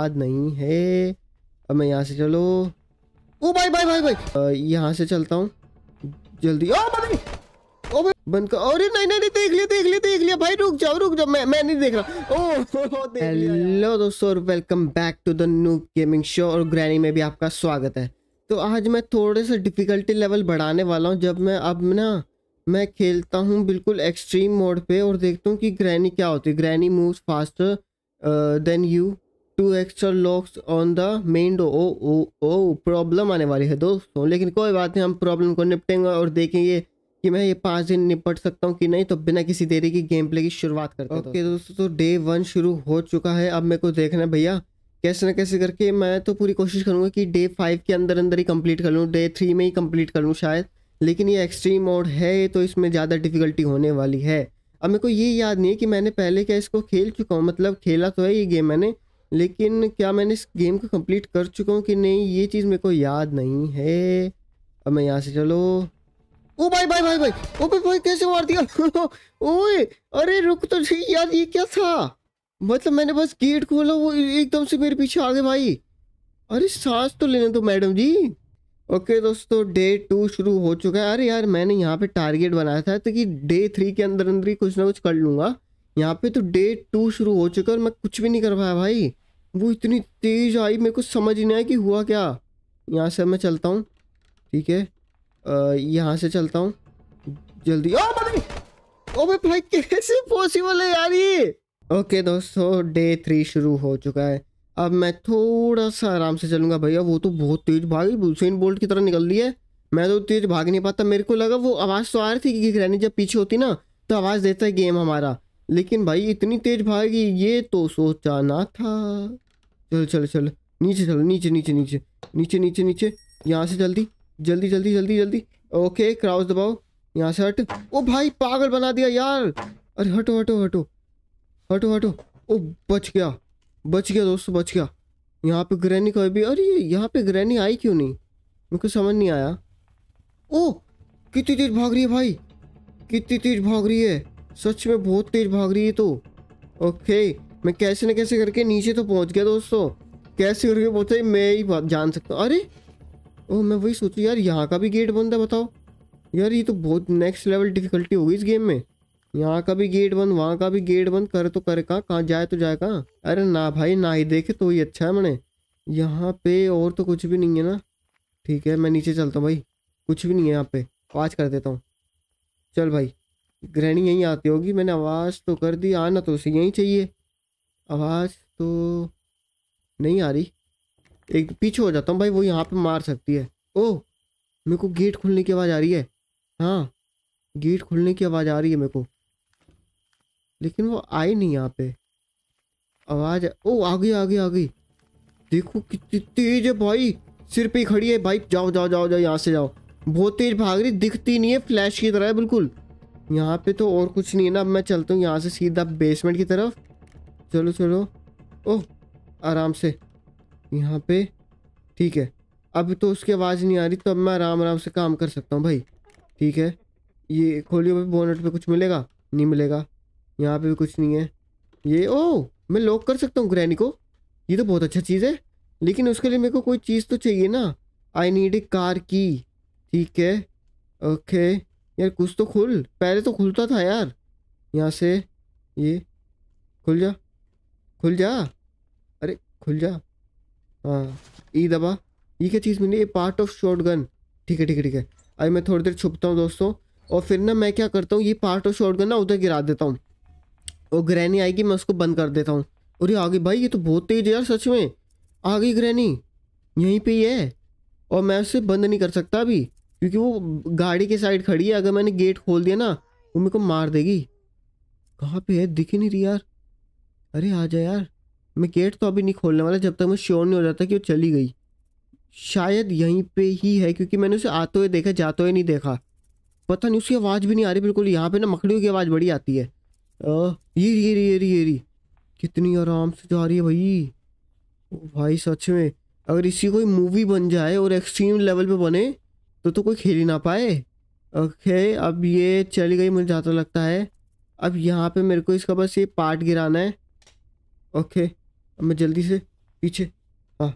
याद नहीं है अब मैं यहाँ से चलो ओ भाई भाई भाई भाई यहाँ से चलता हूँ जल्दी ओ भाई ओ भाई बंद कर अरे नहीं नहीं देख लिया देख लिया देख लिया भाई रुक जाओ रुक जाओ मैं मैं नहीं देख रहा ओ हेलो दोस्तों और welcome back to the new gaming show और ग्रैनी में भी आपका स्वागत है तो आज मैं थोड़े से डिफ़िकल्टी लेवल बढ़ाने वाला हूँ जब मैं अब ना मैं खेलता हूँ बिल्कुल एक्सट्रीम मोड पे और देखता हूँ कि ग्रैनी क्या होती है Granny move faster than you two extra locks on the main door oh oh oh problem आने वाली है दोस्तों लेकिन कोई बात नहीं हम प्रॉब्लम को निपटेंगे और देखेंगे कि मैं ये पाँच दिन निपट सकता हूँ कि नहीं तो बिना किसी देरी की गेम प्ले की शुरुआत करते हैं ओके दोस्तों तो डे वन शुरू हो चुका है अब मेरे को देखना है भैया कैसे ना कैसे करके मैं तो पूरी कोशिश करूँगा कि डे फाइव के अंदर अंदर ही कम्प्लीट कर लूँ डे थ्री में ही कम्प्लीट कर लूँ शायद लेकिन ये एक्सट्रीम मोड है तो इसमें ज़्यादा डिफ़िकल्टी होने वाली है अब मेरे को ये याद नहीं है कि मैंने पहले क्या इसको खेल चुका हूँ मतलब खेला तो है ये गेम मैंने लेकिन क्या मैंने इस गेम को कंप्लीट कर चुका हूँ कि नहीं ये चीज़ मेरे को याद नहीं है अब मैं यहाँ से चलो ओ भाई भाई भाई भाई ओ भाई भाई कैसे मार दिया ओए अरे रुक तो ठीक यार ये क्या था मतलब मैंने बस गेट खोला वो एकदम से मेरे पीछे आ गए भाई अरे सांस तो लेने दो मैडम जी ओके दोस्तों डे टू शुरू हो चुका है अरे यार मैंने यहाँ पे टारगेट बनाया था तो कि डे थ्री के अंदर अंदर ही कुछ ना कुछ कर लूँगा यहाँ पे तो डे टू शुरू हो चुका और मैं कुछ भी नहीं कर पाया भाई वो इतनी तेज़ आई मेरे को समझ नहीं आया कि हुआ क्या यहाँ से मैं चलता हूँ ठीक है यहाँ से चलता हूँ जल्दी ओ भाई ओ भाई कैसे पॉसिबल है यार ये ओके दोस्तों डे थ्री शुरू हो चुका है अब मैं थोड़ा सा आराम से चलूंगा भैया वो तो बहुत तेज भागी सेंट बोल्ट की तरह निकल दी है मैं तो तेज भाग नहीं पाता मेरे को लगा वो आवाज़ तो आ रही थी कि गिरैनी जब पीछे होती ना तो आवाज़ देता है गेम हमारा लेकिन भाई इतनी तेज भागी ये तो सोचा ना था चल चल चल नीचे चल नीचे नीचे नीचे नीचे नीचे नीचे यहाँ से जल्दी जल्दी जल्दी जल्दी जल्दी ओके क्राउस दबाओ यहाँ से हट ओ भाई पागल बना दिया यार अरे हटो हटो हटो हटो हटो ओ बच गया बच गया दोस्तों बच गया यहाँ पे ग्रैनी कोई भी अरे यहाँ पे ग्रैनी आई क्यों नहीं मुझे समझ नहीं आया ओ कितनी तेज भाग रही है भाई कितनी तेज भाग रही है सच में बहुत तेज भाग रही है तो ओके मैं कैसे न कैसे करके नीचे तो पहुंच गया दोस्तों कैसे करके पहुंचा मैं ही जान सकता हूँ अरे ओह मैं वही सोचूँ यार यहाँ का भी गेट बंद है बताओ यार ये तो बहुत नेक्स्ट लेवल डिफिकल्टी होगी इस गेम में यहाँ का भी गेट बंद वहाँ का भी गेट बंद कर तो करे कहाँ कहाँ जाए तो जाए कहाँ अरे ना भाई ना ही देखे तो ही अच्छा है मैंने यहाँ पे और तो कुछ भी नहीं है ना ठीक है मैं नीचे चलता हूँ भाई कुछ भी नहीं है यहाँ पे पाँच कर देता हूँ चल भाई गृहणी यहीं आती होगी मैंने आवाज़ तो कर दी आना तो उसे यहीं चाहिए आवाज़ तो नहीं आ रही एक पीछे हो जाता हूँ भाई वो यहाँ पे मार सकती है ओह मेरे को गेट खुलने की आवाज़ आ रही है हाँ गेट खुलने की आवाज़ आ रही है मेरे को लेकिन वो आई नहीं यहाँ पे आवाज़ ओ आ गई आ गई आ गई देखो कितनी तेज है भाई सिर पे ही खड़ी है भाई जाओ जाओ जाओ जाओ यहाँ से जाओ बहुत तेज भाग रही दिखती नहीं है फ्लैश की तरह है बिल्कुल यहाँ पे तो और कुछ नहीं है ना अब मैं चलता हूँ यहाँ से सीधा बेसमेंट की तरफ चलो चलो ओह आराम से यहाँ पे ठीक है अब तो उसकी आवाज़ नहीं आ रही तो अब मैं आराम आराम से काम कर सकता हूँ भाई ठीक है ये खोलियो भाई बोनट पे कुछ मिलेगा नहीं मिलेगा यहाँ पे भी कुछ नहीं है ये ओ मैं लॉक कर सकता हूँ ग्रैनी को ये तो बहुत अच्छा चीज़ है लेकिन उसके लिए मेरे को कोई चीज़ तो चाहिए ना आई नीड ए कार की ठीक है ओके यार कुछ तो खुल पहले तो खुलता था यार यहाँ से ये खुल जा खुल जा अरे खुल जा हाँ ई दबा ये क्या चीज़ मिली ये पार्ट ऑफ शॉर्ट गन ठीक है ठीक है ठीक है अभी मैं थोड़ी देर छुपता हूँ दोस्तों और फिर ना मैं क्या करता हूँ ये पार्ट ऑफ शॉर्ट गन ना उधर गिरा देता हूँ और ग्रहणी आएगी मैं उसको बंद कर देता हूँ और ये आगे भाई ये तो बहुत तेज है यार सच में आ गई ग्रहणी यहीं पर ही है और मैं उसे बंद नहीं कर सकता अभी क्योंकि वो गाड़ी के साइड खड़ी है अगर मैंने गेट खोल दिया ना वो मेरे को मार देगी कहाँ पे है दिख ही नहीं रही यार अरे आ जा यार मैं गेट तो अभी नहीं खोलने वाला जब तक मैं श्योर नहीं हो जाता कि वो चली गई शायद यहीं पे ही है क्योंकि मैंने उसे आते हुए देखा जाते हुए नहीं देखा पता नहीं उसकी आवाज़ भी नहीं आ रही बिल्कुल यहाँ पे ना मकड़ियों की आवाज़ बड़ी आती है ये ये ये ये ये कितनी आराम से जा रही है भाई ओ भाई सच में अगर इसी कोई मूवी बन जाए और एक्सट्रीम लेवल पे बने तो तो कोई खेल ही ना पाए ओके अब ये चली गई मुझे ज्यादा लगता है अब यहाँ पे मेरे को इसका बस ये पार्ट गिराना है ओके अब मैं जल्दी से पीछे हाँ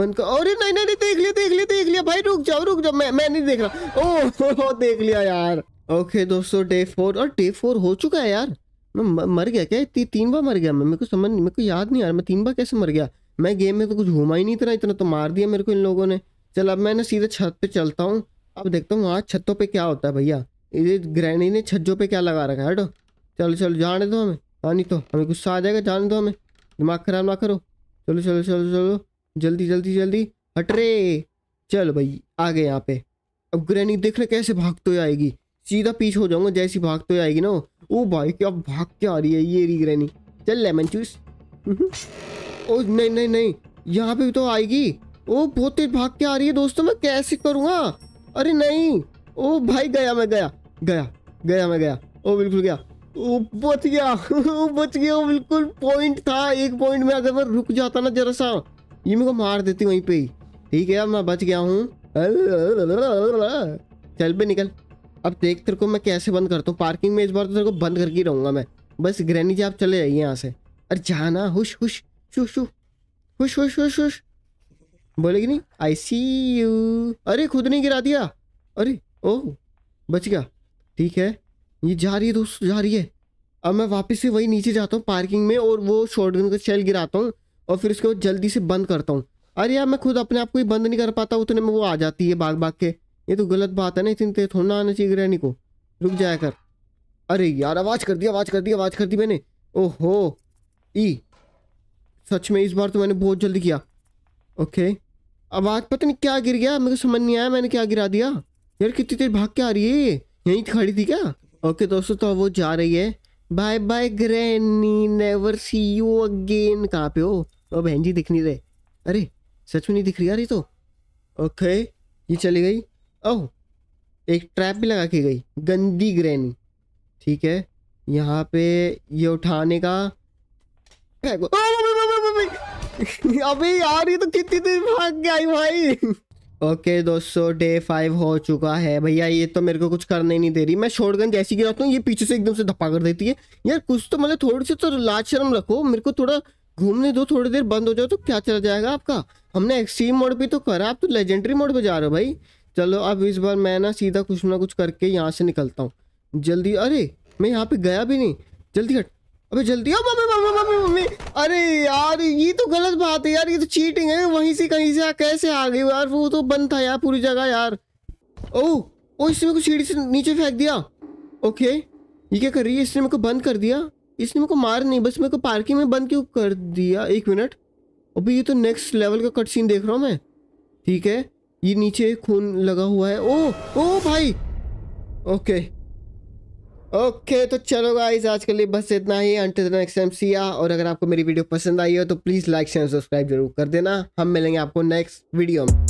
बंद कर अरे नहीं नहीं देख लिया देख लिया देख लिया भाई रुक जाओ रुक जाओ मैं मैं नहीं देख रहा ओह देख लिया यार ओके दोस्तों डे फोर और डे फोर हो चुका है यार मैं मर गया क्या ती, तीन बार मर गया मैं मेरे को समझ मेरे को याद नहीं आ रहा मैं तीन बार कैसे मर गया मैं गेम में तो कुछ घूमा ही नहीं इतना इतना तो मार दिया मेरे को इन लोगों ने चल अब मैं ना सीधे छत पे चलता हूँ अब देखता हूँ आज छतों पे क्या होता है भैया ये ग्रैनी ने छज्जों पे क्या लगा रखा है हटो चलो चलो जाने दो हमें हाँ नहीं तो हमें गुस्सा आ जाएगा जाने दो हमें दिमाग खराब ना करो चलो चलो चलो चलो जल्दी जल्दी जल्दी हट रे चल भाई आ गए यहाँ पे अब ग्रैनी देख रहे कैसे भागते तो आएगी सीधा पीछे हो जाऊंगा जैसी भागते तो आएगी ना ओ भाई क्या भाग के आ रही है ये री ग्रैनी चल लेमन हम्म। जूस ओ नहीं नहीं नहीं यहाँ पे भी तो आएगी ओ बहुत तेज भाग के आ रही है दोस्तों मैं कैसे करूँगा अरे नहीं ओ भाई गया मैं गया गया गया मैं गया ओ बिल्कुल गया ओ बच गया ओ बच गया ओ बिल्कुल पॉइंट था एक पॉइंट में अगर मैं रुक जाता ना जरा सा ये मेरे को मार देती वहीं पे ही ठीक है अब मैं बच गया हूँ चल पे निकल अब देख तेरे को मैं कैसे बंद करता हूँ पार्किंग में इस बार तो तेरे को बंद करके ही रहूँगा मैं बस ग्रैनी जी आप चले जाइए यहाँ से अरे जाना हुश हुश हुश हुश हुश हुश हुश बोले कि नहीं आई सी यू अरे खुद नहीं गिरा दिया अरे ओह बच गया ठीक है ये जा रही है दोस्त जा रही है अब मैं वापस से वही नीचे जाता हूँ पार्किंग में और वो शॉर्ट गन का शेल गिराता हूँ और फिर उसके बाद जल्दी से बंद करता हूँ अरे यार मैं खुद अपने आप को ही बंद नहीं कर पाता उतने में वो आ जाती है बाग बाग के ये तो गलत बात है ना इतनी तेज तो थोड़ा आना चाहिए ग्रहणी को रुक जाया कर अरे यार आवाज़ कर दी आवाज़ कर दी आवाज़ कर दी मैंने ओहो ई सच में इस बार तो मैंने बहुत जल्दी किया ओके अब आज पता नहीं क्या गिर गया मेरे को समझ नहीं आया मैंने क्या गिरा दिया यार कितनी देर भाग के आ रही है यहीं खड़ी थी क्या ओके दोस्तों तो वो जा रही है bye bye Granny never see you again कहाँ पे हो और बहन जी दिख नहीं रहे अरे सच में नहीं दिख रही यार ये तो ओके ये चली गई ओह oh, एक ट्रैप भी लगा के गई गंदी ग्रैनी ठीक है यहाँ पे ये उठाने का अभी यार ये तो कितनी देर भाग गया भाई ओके दोस्तों डे फाइव हो चुका है भैया ये तो मेरे को कुछ करने नहीं दे रही मैं शॉर्टगन जैसी गिराता हूँ ये पीछे से एकदम से धप्पा कर देती है यार कुछ तो मतलब थोड़ी सी तो लाज शर्म रखो मेरे को थोड़ा घूमने दो थोड़ी देर बंद हो जाओ तो क्या चला जाएगा आपका हमने एक्सट्रीम मोड भी तो करा आप तो लेजेंडरी मोड पर जा रहे हो भाई चलो अब इस बार मैं ना सीधा कुछ ना कुछ करके यहाँ से निकलता हूँ जल्दी अरे मैं यहाँ पे गया भी नहीं जल्दी हट अबे जल्दी आओ मम्मी मम्मी मम्मी मम्मी अरे यार ये तो गलत बात है यार ये तो चीटिंग है वहीं से कहीं से कैसे आ गई यार वो तो बंद था यार पूरी जगह यार ओह ओ इसने मेरे को सीढ़ी से नीचे फेंक दिया ओके ये क्या कर रही है इसने मेरे को बंद कर दिया इसने मेरे को मार नहीं बस मेरे को पार्किंग में बंद क्यों कर दिया एक मिनट अभी ये तो नेक्स्ट लेवल का कट सीन देख रहा हूँ मैं ठीक है ये नीचे खून लगा हुआ है ओ ओ भाई ओके ओके तो चलो गाइज आज के लिए बस इतना ही अंटिल नेक्स्ट टाइम सिया और अगर आपको मेरी वीडियो पसंद आई हो तो प्लीज़ लाइक शेयर सब्सक्राइब जरूर कर देना हम मिलेंगे आपको नेक्स्ट वीडियो में